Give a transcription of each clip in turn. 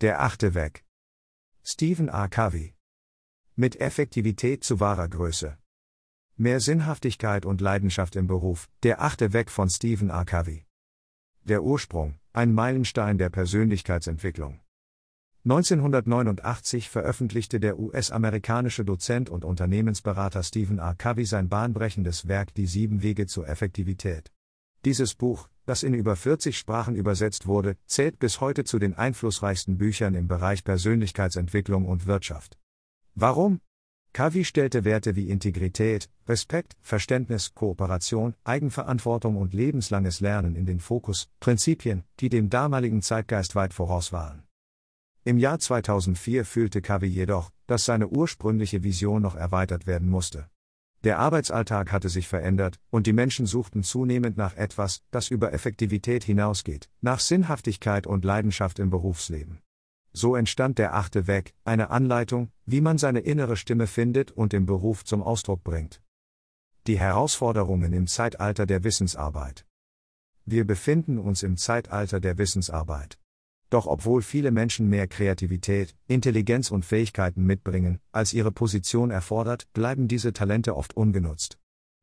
Der achte Weg. Stephen A. Covey. Mit Effektivität zu wahrer Größe. Mehr Sinnhaftigkeit und Leidenschaft im Beruf. Der achte Weg von Stephen A. Covey. Der Ursprung, ein Meilenstein der Persönlichkeitsentwicklung. 1989 veröffentlichte der US-amerikanische Dozent und Unternehmensberater Stephen A. Covey sein bahnbrechendes Werk Die sieben Wege zur Effektivität. Dieses Buch, das in über 40 Sprachen übersetzt wurde, zählt bis heute zu den einflussreichsten Büchern im Bereich Persönlichkeitsentwicklung und Wirtschaft. Warum? Kavi stellte Werte wie Integrität, Respekt, Verständnis, Kooperation, Eigenverantwortung und lebenslanges Lernen in den Fokus, Prinzipien, die dem damaligen Zeitgeist weit voraus waren. Im Jahr 2004 fühlte Kavi jedoch, dass seine ursprüngliche Vision noch erweitert werden musste. Der Arbeitsalltag hatte sich verändert, und die Menschen suchten zunehmend nach etwas, das über Effektivität hinausgeht, nach Sinnhaftigkeit und Leidenschaft im Berufsleben. So entstand der achte Weg, eine Anleitung, wie man seine innere Stimme findet und im Beruf zum Ausdruck bringt. Die Herausforderungen im Zeitalter der Wissensarbeit. Wir befinden uns im Zeitalter der Wissensarbeit. Doch obwohl viele Menschen mehr Kreativität, Intelligenz und Fähigkeiten mitbringen, als ihre Position erfordert, bleiben diese Talente oft ungenutzt.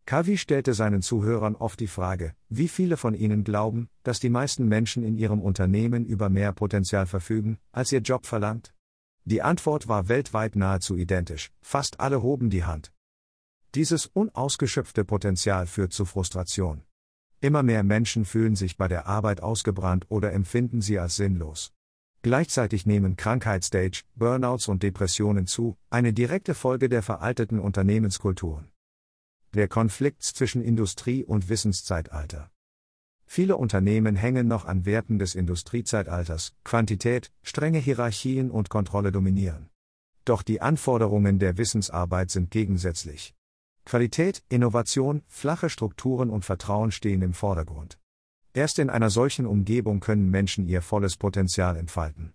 Kavi stellte seinen Zuhörern oft die Frage, wie viele von ihnen glauben, dass die meisten Menschen in ihrem Unternehmen über mehr Potenzial verfügen, als ihr Job verlangt? Die Antwort war weltweit nahezu identisch, fast alle hoben die Hand. Dieses unausgeschöpfte Potenzial führt zu Frustration. Immer mehr Menschen fühlen sich bei der Arbeit ausgebrannt oder empfinden sie als sinnlos. Gleichzeitig nehmen Krankheitsstage, Burnouts und Depressionen zu, eine direkte Folge der veralteten Unternehmenskulturen. Der Konflikt zwischen Industrie und Wissenszeitalter. Viele Unternehmen hängen noch an Werten des Industriezeitalters, Quantität, strenge Hierarchien und Kontrolle dominieren. Doch die Anforderungen der Wissensarbeit sind gegensätzlich. Qualität, Innovation, flache Strukturen und Vertrauen stehen im Vordergrund. Erst in einer solchen Umgebung können Menschen ihr volles Potenzial entfalten.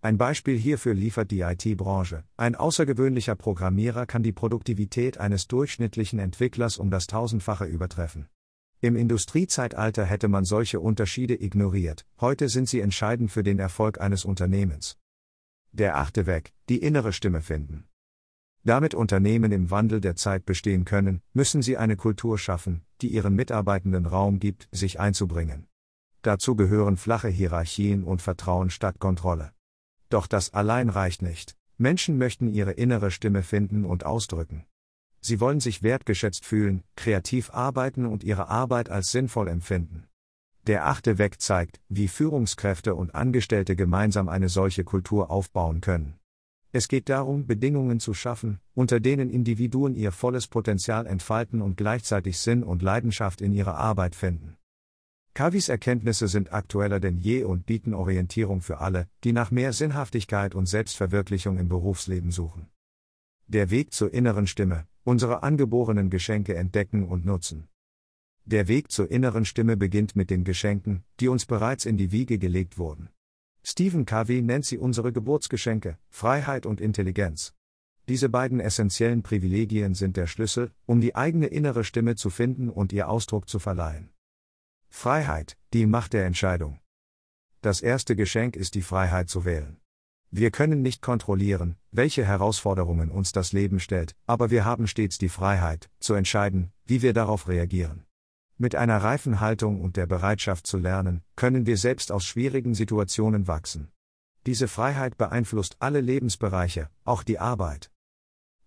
Ein Beispiel hierfür liefert die IT-Branche. Ein außergewöhnlicher Programmierer kann die Produktivität eines durchschnittlichen Entwicklers um das Tausendfache übertreffen. Im Industriezeitalter hätte man solche Unterschiede ignoriert, heute sind sie entscheidend für den Erfolg eines Unternehmens. Der achte Weg, die innere Stimme finden. Damit Unternehmen im Wandel der Zeit bestehen können, müssen sie eine Kultur schaffen, die ihren Mitarbeitenden Raum gibt, sich einzubringen. Dazu gehören flache Hierarchien und Vertrauen statt Kontrolle. Doch das allein reicht nicht. Menschen möchten ihre innere Stimme finden und ausdrücken. Sie wollen sich wertgeschätzt fühlen, kreativ arbeiten und ihre Arbeit als sinnvoll empfinden. Der achte Weg zeigt, wie Führungskräfte und Angestellte gemeinsam eine solche Kultur aufbauen können. Es geht darum, Bedingungen zu schaffen, unter denen Individuen ihr volles Potenzial entfalten und gleichzeitig Sinn und Leidenschaft in ihrer Arbeit finden. Kavis Erkenntnisse sind aktueller denn je und bieten Orientierung für alle, die nach mehr Sinnhaftigkeit und Selbstverwirklichung im Berufsleben suchen. Der Weg zur inneren Stimme, unsere angeborenen Geschenke entdecken und nutzen. Der Weg zur inneren Stimme beginnt mit den Geschenken, die uns bereits in die Wiege gelegt wurden. Stephen KW nennt sie unsere Geburtsgeschenke, Freiheit und Intelligenz. Diese beiden essentiellen Privilegien sind der Schlüssel, um die eigene innere Stimme zu finden und ihr Ausdruck zu verleihen. Freiheit, die Macht der Entscheidung. Das erste Geschenk ist die Freiheit zu wählen. Wir können nicht kontrollieren, welche Herausforderungen uns das Leben stellt, aber wir haben stets die Freiheit, zu entscheiden, wie wir darauf reagieren. Mit einer reifen Haltung und der Bereitschaft zu lernen, können wir selbst aus schwierigen Situationen wachsen. Diese Freiheit beeinflusst alle Lebensbereiche, auch die Arbeit.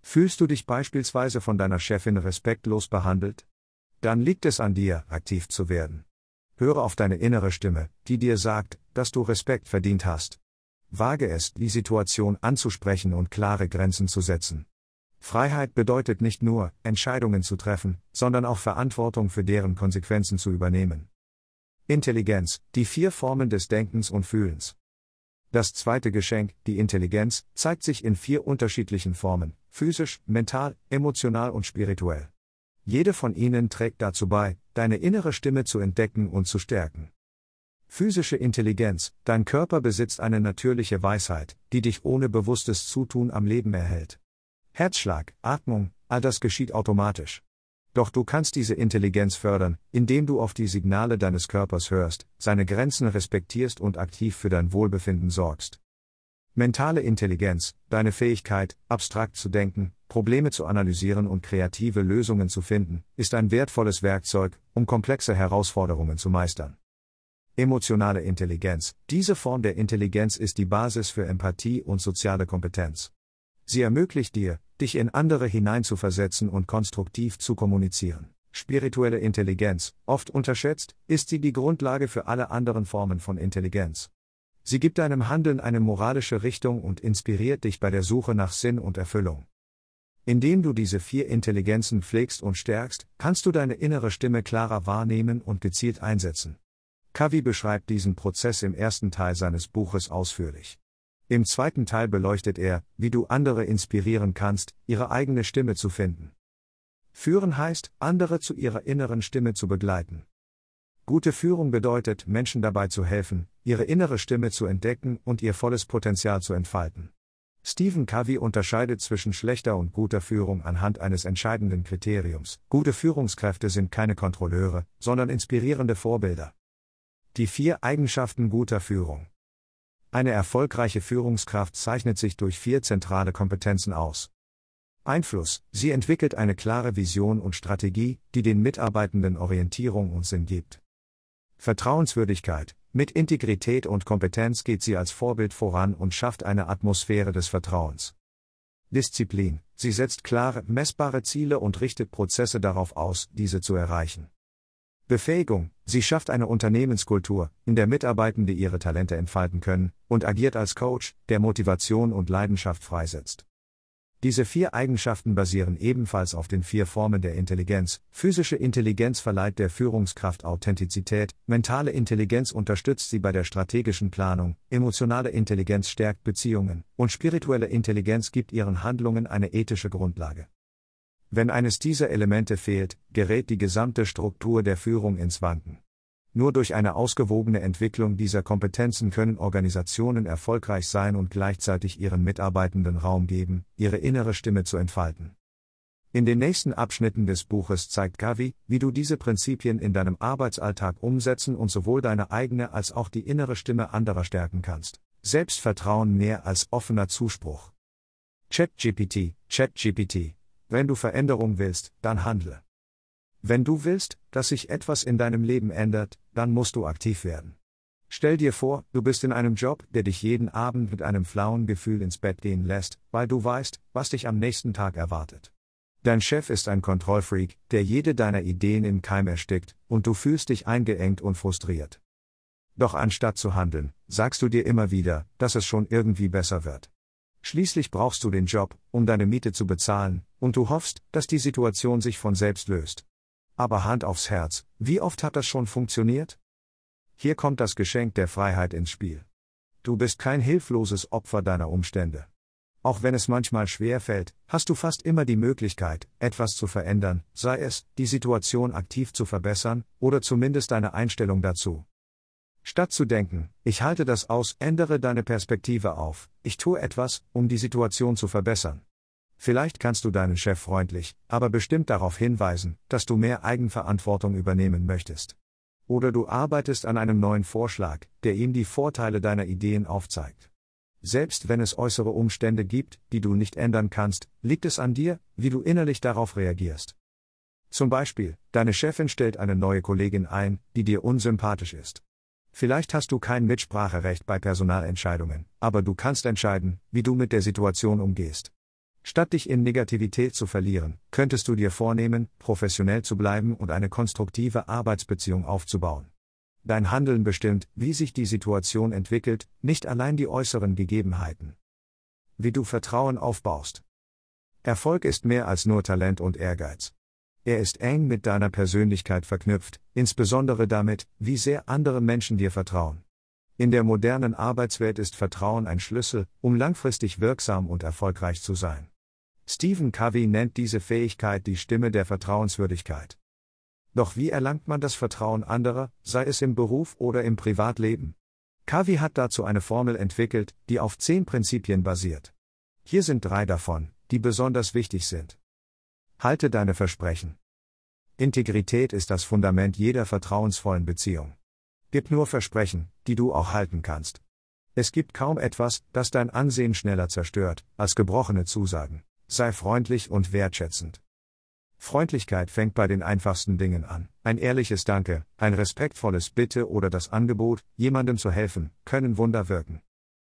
Fühlst du dich beispielsweise von deiner Chefin respektlos behandelt? Dann liegt es an dir, aktiv zu werden. Höre auf deine innere Stimme, die dir sagt, dass du Respekt verdient hast. Wage es, die Situation anzusprechen und klare Grenzen zu setzen. Freiheit bedeutet nicht nur, Entscheidungen zu treffen, sondern auch Verantwortung für deren Konsequenzen zu übernehmen. Intelligenz, die vier Formen des Denkens und Fühlens. Das zweite Geschenk, die Intelligenz, zeigt sich in vier unterschiedlichen Formen, physisch, mental, emotional und spirituell. Jede von ihnen trägt dazu bei, deine innere Stimme zu entdecken und zu stärken. Physische Intelligenz, dein Körper besitzt eine natürliche Weisheit, die dich ohne bewusstes Zutun am Leben erhält. Herzschlag, Atmung, all das geschieht automatisch. Doch du kannst diese Intelligenz fördern, indem du auf die Signale deines Körpers hörst, seine Grenzen respektierst und aktiv für dein Wohlbefinden sorgst. Mentale Intelligenz, deine Fähigkeit, abstrakt zu denken, Probleme zu analysieren und kreative Lösungen zu finden, ist ein wertvolles Werkzeug, um komplexe Herausforderungen zu meistern. Emotionale Intelligenz, diese Form der Intelligenz ist die Basis für Empathie und soziale Kompetenz. Sie ermöglicht dir, dich in andere hineinzuversetzen und konstruktiv zu kommunizieren. Spirituelle Intelligenz, oft unterschätzt, ist sie die Grundlage für alle anderen Formen von Intelligenz. Sie gibt deinem Handeln eine moralische Richtung und inspiriert dich bei der Suche nach Sinn und Erfüllung. Indem du diese vier Intelligenzen pflegst und stärkst, kannst du deine innere Stimme klarer wahrnehmen und gezielt einsetzen. Covey beschreibt diesen Prozess im ersten Teil seines Buches ausführlich. Im zweiten Teil beleuchtet er, wie du andere inspirieren kannst, ihre eigene Stimme zu finden. Führen heißt, andere zu ihrer inneren Stimme zu begleiten. Gute Führung bedeutet, Menschen dabei zu helfen, ihre innere Stimme zu entdecken und ihr volles Potenzial zu entfalten. Stephen Covey unterscheidet zwischen schlechter und guter Führung anhand eines entscheidenden Kriteriums. Gute Führungskräfte sind keine Kontrolleure, sondern inspirierende Vorbilder. Die vier Eigenschaften guter Führung. Eine erfolgreiche Führungskraft zeichnet sich durch vier zentrale Kompetenzen aus. Einfluss. Sie entwickelt eine klare Vision und Strategie, die den Mitarbeitenden Orientierung und Sinn gibt. Vertrauenswürdigkeit. Mit Integrität und Kompetenz geht sie als Vorbild voran und schafft eine Atmosphäre des Vertrauens. Disziplin. Sie setzt klare, messbare Ziele und richtet Prozesse darauf aus, diese zu erreichen. Befähigung, sie schafft eine Unternehmenskultur, in der Mitarbeitende ihre Talente entfalten können und agiert als Coach, der Motivation und Leidenschaft freisetzt. Diese vier Eigenschaften basieren ebenfalls auf den vier Formen der Intelligenz. Physische Intelligenz verleiht der Führungskraft Authentizität, mentale Intelligenz unterstützt sie bei der strategischen Planung, emotionale Intelligenz stärkt Beziehungen und spirituelle Intelligenz gibt ihren Handlungen eine ethische Grundlage. Wenn eines dieser Elemente fehlt, gerät die gesamte Struktur der Führung ins Wanken. Nur durch eine ausgewogene Entwicklung dieser Kompetenzen können Organisationen erfolgreich sein und gleichzeitig ihren Mitarbeitenden Raum geben, ihre innere Stimme zu entfalten. In den nächsten Abschnitten des Buches zeigt Gavi, wie du diese Prinzipien in deinem Arbeitsalltag umsetzen und sowohl deine eigene als auch die innere Stimme anderer stärken kannst. Selbstvertrauen mehr als offener Zuspruch. ChatGPT, ChatGPT. Wenn du Veränderung willst, dann handle. Wenn du willst, dass sich etwas in deinem Leben ändert, dann musst du aktiv werden. Stell dir vor, du bist in einem Job, der dich jeden Abend mit einem flauen Gefühl ins Bett gehen lässt, weil du weißt, was dich am nächsten Tag erwartet. Dein Chef ist ein Kontrollfreak, der jede deiner Ideen im Keim erstickt, und du fühlst dich eingeengt und frustriert. Doch anstatt zu handeln, sagst du dir immer wieder, dass es schon irgendwie besser wird. Schließlich brauchst du den Job, um deine Miete zu bezahlen, und du hoffst, dass die Situation sich von selbst löst. Aber Hand aufs Herz, wie oft hat das schon funktioniert? Hier kommt das Geschenk der Freiheit ins Spiel. Du bist kein hilfloses Opfer deiner Umstände. Auch wenn es manchmal schwer fällt, hast du fast immer die Möglichkeit, etwas zu verändern, sei es, die Situation aktiv zu verbessern, oder zumindest deine Einstellung dazu. Statt zu denken, ich halte das aus, ändere deine Perspektive auf, ich tue etwas, um die Situation zu verbessern. Vielleicht kannst du deinen Chef freundlich, aber bestimmt darauf hinweisen, dass du mehr Eigenverantwortung übernehmen möchtest. Oder du arbeitest an einem neuen Vorschlag, der ihm die Vorteile deiner Ideen aufzeigt. Selbst wenn es äußere Umstände gibt, die du nicht ändern kannst, liegt es an dir, wie du innerlich darauf reagierst. Zum Beispiel, deine Chefin stellt eine neue Kollegin ein, die dir unsympathisch ist. Vielleicht hast du kein Mitspracherecht bei Personalentscheidungen, aber du kannst entscheiden, wie du mit der Situation umgehst. Statt dich in Negativität zu verlieren, könntest du dir vornehmen, professionell zu bleiben und eine konstruktive Arbeitsbeziehung aufzubauen. Dein Handeln bestimmt, wie sich die Situation entwickelt, nicht allein die äußeren Gegebenheiten. Wie du Vertrauen aufbaust. Erfolg ist mehr als nur Talent und Ehrgeiz. Er ist eng mit deiner Persönlichkeit verknüpft, insbesondere damit, wie sehr andere Menschen dir vertrauen. In der modernen Arbeitswelt ist Vertrauen ein Schlüssel, um langfristig wirksam und erfolgreich zu sein. Stephen Covey nennt diese Fähigkeit die Stimme der Vertrauenswürdigkeit. Doch wie erlangt man das Vertrauen anderer, sei es im Beruf oder im Privatleben? Covey hat dazu eine Formel entwickelt, die auf zehn Prinzipien basiert. Hier sind drei davon, die besonders wichtig sind. Halte deine Versprechen. Integrität ist das Fundament jeder vertrauensvollen Beziehung. Gib nur Versprechen, die du auch halten kannst. Es gibt kaum etwas, das dein Ansehen schneller zerstört, als gebrochene Zusagen. Sei freundlich und wertschätzend. Freundlichkeit fängt bei den einfachsten Dingen an. Ein ehrliches Danke, ein respektvolles Bitte oder das Angebot, jemandem zu helfen, können Wunder wirken.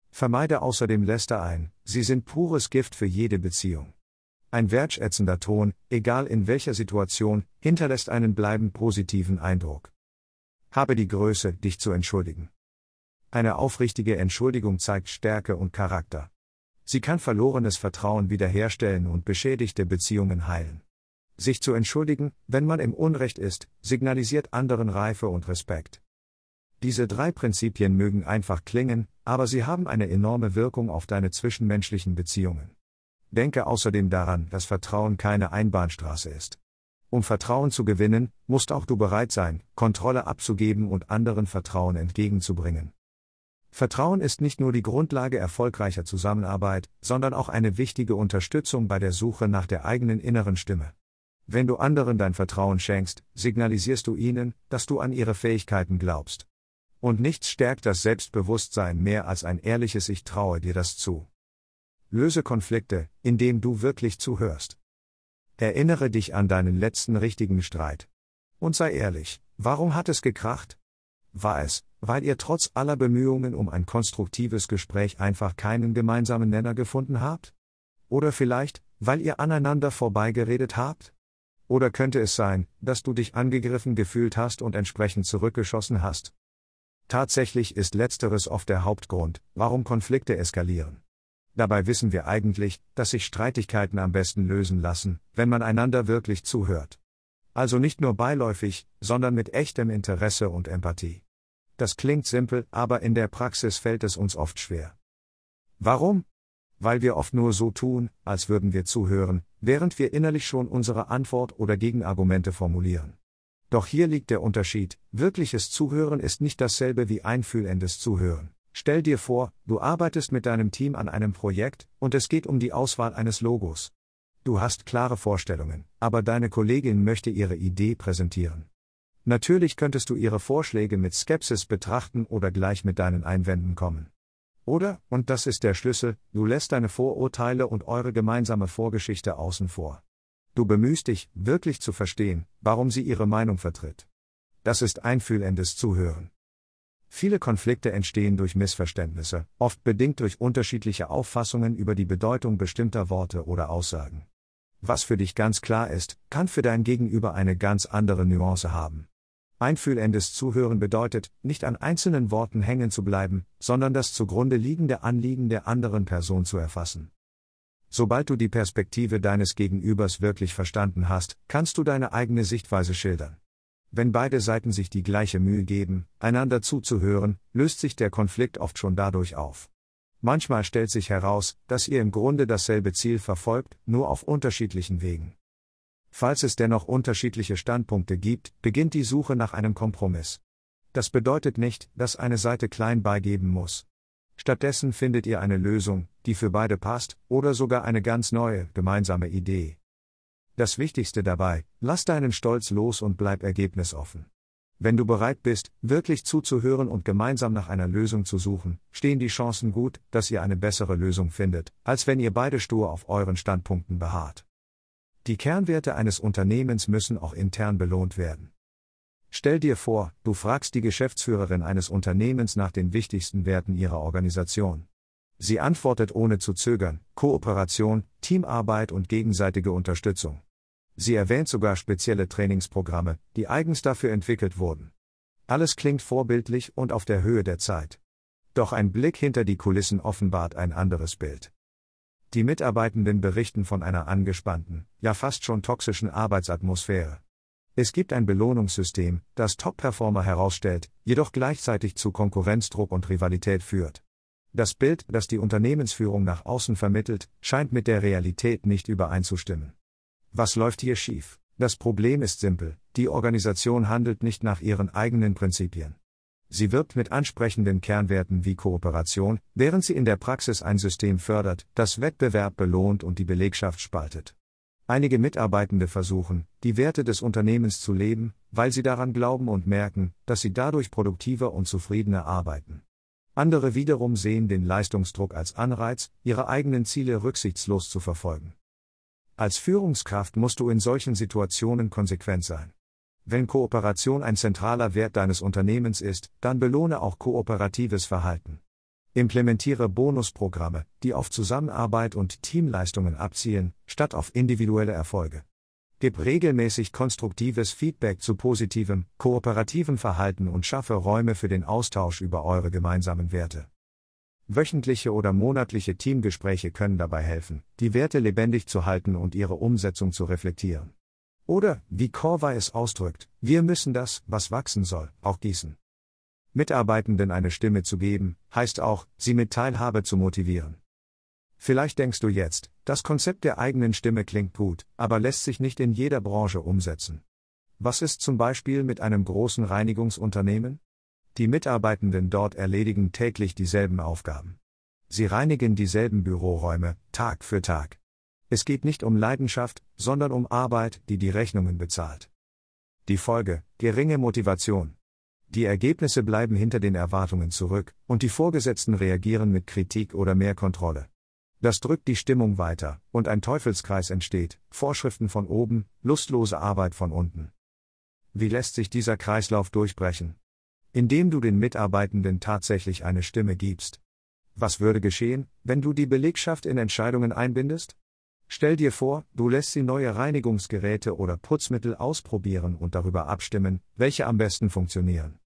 Vermeide außerdem Läster ein, sie sind pures Gift für jede Beziehung. Ein wertschätzender Ton, egal in welcher Situation, hinterlässt einen bleibend positiven Eindruck. Habe die Größe, dich zu entschuldigen. Eine aufrichtige Entschuldigung zeigt Stärke und Charakter. Sie kann verlorenes Vertrauen wiederherstellen und beschädigte Beziehungen heilen. Sich zu entschuldigen, wenn man im Unrecht ist, signalisiert anderen Reife und Respekt. Diese drei Prinzipien mögen einfach klingen, aber sie haben eine enorme Wirkung auf deine zwischenmenschlichen Beziehungen. Denke außerdem daran, dass Vertrauen keine Einbahnstraße ist. Um Vertrauen zu gewinnen, musst auch du bereit sein, Kontrolle abzugeben und anderen Vertrauen entgegenzubringen. Vertrauen ist nicht nur die Grundlage erfolgreicher Zusammenarbeit, sondern auch eine wichtige Unterstützung bei der Suche nach der eigenen inneren Stimme. Wenn du anderen dein Vertrauen schenkst, signalisierst du ihnen, dass du an ihre Fähigkeiten glaubst. Und nichts stärkt das Selbstbewusstsein mehr als ein ehrliches Ich traue dir das zu. Löse Konflikte, indem du wirklich zuhörst. Erinnere dich an deinen letzten richtigen Streit. Und sei ehrlich, warum hat es gekracht? War es, weil ihr trotz aller Bemühungen um ein konstruktives Gespräch einfach keinen gemeinsamen Nenner gefunden habt? Oder vielleicht, weil ihr aneinander vorbeigeredet habt? Oder könnte es sein, dass du dich angegriffen gefühlt hast und entsprechend zurückgeschossen hast? Tatsächlich ist letzteres oft der Hauptgrund, warum Konflikte eskalieren. Dabei wissen wir eigentlich, dass sich Streitigkeiten am besten lösen lassen, wenn man einander wirklich zuhört. Also nicht nur beiläufig, sondern mit echtem Interesse und Empathie. Das klingt simpel, aber in der Praxis fällt es uns oft schwer. Warum? Weil wir oft nur so tun, als würden wir zuhören, während wir innerlich schon unsere Antwort oder Gegenargumente formulieren. Doch hier liegt der Unterschied, wirkliches Zuhören ist nicht dasselbe wie einfühlendes Zuhören. Stell dir vor, du arbeitest mit deinem Team an einem Projekt und es geht um die Auswahl eines Logos. Du hast klare Vorstellungen, aber deine Kollegin möchte ihre Idee präsentieren. Natürlich könntest du ihre Vorschläge mit Skepsis betrachten oder gleich mit deinen Einwänden kommen. Oder, und das ist der Schlüssel, du lässt deine Vorurteile und eure gemeinsame Vorgeschichte außen vor. Du bemühst dich, wirklich zu verstehen, warum sie ihre Meinung vertritt. Das ist einfühlendes Zuhören. Viele Konflikte entstehen durch Missverständnisse, oft bedingt durch unterschiedliche Auffassungen über die Bedeutung bestimmter Worte oder Aussagen. Was für dich ganz klar ist, kann für dein Gegenüber eine ganz andere Nuance haben. Einfühlendes Zuhören bedeutet, nicht an einzelnen Worten hängen zu bleiben, sondern das zugrunde liegende Anliegen der anderen Person zu erfassen. Sobald du die Perspektive deines Gegenübers wirklich verstanden hast, kannst du deine eigene Sichtweise schildern. Wenn beide Seiten sich die gleiche Mühe geben, einander zuzuhören, löst sich der Konflikt oft schon dadurch auf. Manchmal stellt sich heraus, dass ihr im Grunde dasselbe Ziel verfolgt, nur auf unterschiedlichen Wegen. Falls es dennoch unterschiedliche Standpunkte gibt, beginnt die Suche nach einem Kompromiss. Das bedeutet nicht, dass eine Seite klein beigeben muss. Stattdessen findet ihr eine Lösung, die für beide passt, oder sogar eine ganz neue, gemeinsame Idee. Das Wichtigste dabei, lass deinen Stolz los und bleib ergebnisoffen. Wenn du bereit bist, wirklich zuzuhören und gemeinsam nach einer Lösung zu suchen, stehen die Chancen gut, dass ihr eine bessere Lösung findet, als wenn ihr beide stur auf euren Standpunkten beharrt. Die Kernwerte eines Unternehmens müssen auch intern belohnt werden. Stell dir vor, du fragst die Geschäftsführerin eines Unternehmens nach den wichtigsten Werten ihrer Organisation. Sie antwortet ohne zu zögern, Kooperation, Teamarbeit und gegenseitige Unterstützung. Sie erwähnt sogar spezielle Trainingsprogramme, die eigens dafür entwickelt wurden. Alles klingt vorbildlich und auf der Höhe der Zeit. Doch ein Blick hinter die Kulissen offenbart ein anderes Bild. Die Mitarbeitenden berichten von einer angespannten, ja fast schon toxischen Arbeitsatmosphäre. Es gibt ein Belohnungssystem, das Top-Performer herausstellt, jedoch gleichzeitig zu Konkurrenzdruck und Rivalität führt. Das Bild, das die Unternehmensführung nach außen vermittelt, scheint mit der Realität nicht übereinzustimmen. Was läuft hier schief? Das Problem ist simpel, die Organisation handelt nicht nach ihren eigenen Prinzipien. Sie wirbt mit ansprechenden Kernwerten wie Kooperation, während sie in der Praxis ein System fördert, das Wettbewerb belohnt und die Belegschaft spaltet. Einige Mitarbeitende versuchen, die Werte des Unternehmens zu leben, weil sie daran glauben und merken, dass sie dadurch produktiver und zufriedener arbeiten. Andere wiederum sehen den Leistungsdruck als Anreiz, ihre eigenen Ziele rücksichtslos zu verfolgen. Als Führungskraft musst du in solchen Situationen konsequent sein. Wenn Kooperation ein zentraler Wert deines Unternehmens ist, dann belohne auch kooperatives Verhalten. Implementiere Bonusprogramme, die auf Zusammenarbeit und Teamleistungen abzielen, statt auf individuelle Erfolge. Gib regelmäßig konstruktives Feedback zu positivem, kooperativem Verhalten und schaffe Räume für den Austausch über eure gemeinsamen Werte. Wöchentliche oder monatliche Teamgespräche können dabei helfen, die Werte lebendig zu halten und ihre Umsetzung zu reflektieren. Oder, wie Corva es ausdrückt, wir müssen das, was wachsen soll, auch gießen. Mitarbeitenden eine Stimme zu geben, heißt auch, sie mit Teilhabe zu motivieren. Vielleicht denkst du jetzt, das Konzept der eigenen Stimme klingt gut, aber lässt sich nicht in jeder Branche umsetzen. Was ist zum Beispiel mit einem großen Reinigungsunternehmen? Die Mitarbeitenden dort erledigen täglich dieselben Aufgaben. Sie reinigen dieselben Büroräume, Tag für Tag. Es geht nicht um Leidenschaft, sondern um Arbeit, die die Rechnungen bezahlt. Die Folge, geringe Motivation. Die Ergebnisse bleiben hinter den Erwartungen zurück, und die Vorgesetzten reagieren mit Kritik oder mehr Kontrolle. Das drückt die Stimmung weiter, und ein Teufelskreis entsteht, Vorschriften von oben, lustlose Arbeit von unten. Wie lässt sich dieser Kreislauf durchbrechen? Indem du den Mitarbeitenden tatsächlich eine Stimme gibst. Was würde geschehen, wenn du die Belegschaft in Entscheidungen einbindest? Stell dir vor, du lässt sie neue Reinigungsgeräte oder Putzmittel ausprobieren und darüber abstimmen, welche am besten funktionieren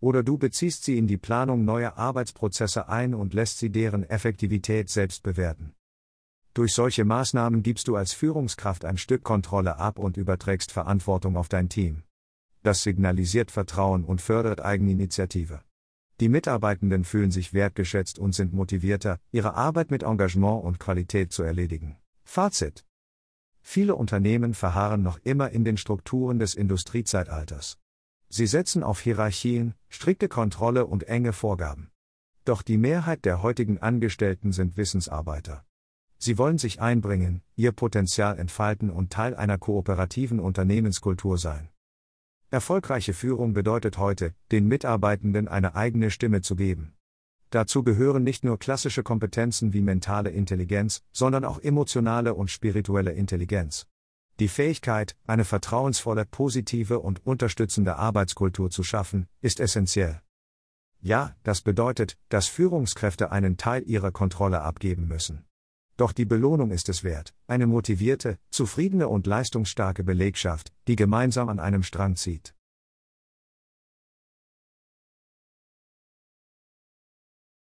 oder du beziehst sie in die Planung neuer Arbeitsprozesse ein und lässt sie deren Effektivität selbst bewerten. Durch solche Maßnahmen gibst du als Führungskraft ein Stück Kontrolle ab und überträgst Verantwortung auf dein Team. Das signalisiert Vertrauen und fördert Eigeninitiative. Die Mitarbeitenden fühlen sich wertgeschätzt und sind motivierter, ihre Arbeit mit Engagement und Qualität zu erledigen. Fazit. Viele Unternehmen verharren noch immer in den Strukturen des Industriezeitalters. Sie setzen auf Hierarchien, strikte Kontrolle und enge Vorgaben. Doch die Mehrheit der heutigen Angestellten sind Wissensarbeiter. Sie wollen sich einbringen, ihr Potenzial entfalten und Teil einer kooperativen Unternehmenskultur sein. Erfolgreiche Führung bedeutet heute, den Mitarbeitenden eine eigene Stimme zu geben. Dazu gehören nicht nur klassische Kompetenzen wie mentale Intelligenz, sondern auch emotionale und spirituelle Intelligenz. Die Fähigkeit, eine vertrauensvolle, positive und unterstützende Arbeitskultur zu schaffen, ist essentiell. Ja, das bedeutet, dass Führungskräfte einen Teil ihrer Kontrolle abgeben müssen. Doch die Belohnung ist es wert, eine motivierte, zufriedene und leistungsstarke Belegschaft, die gemeinsam an einem Strang zieht.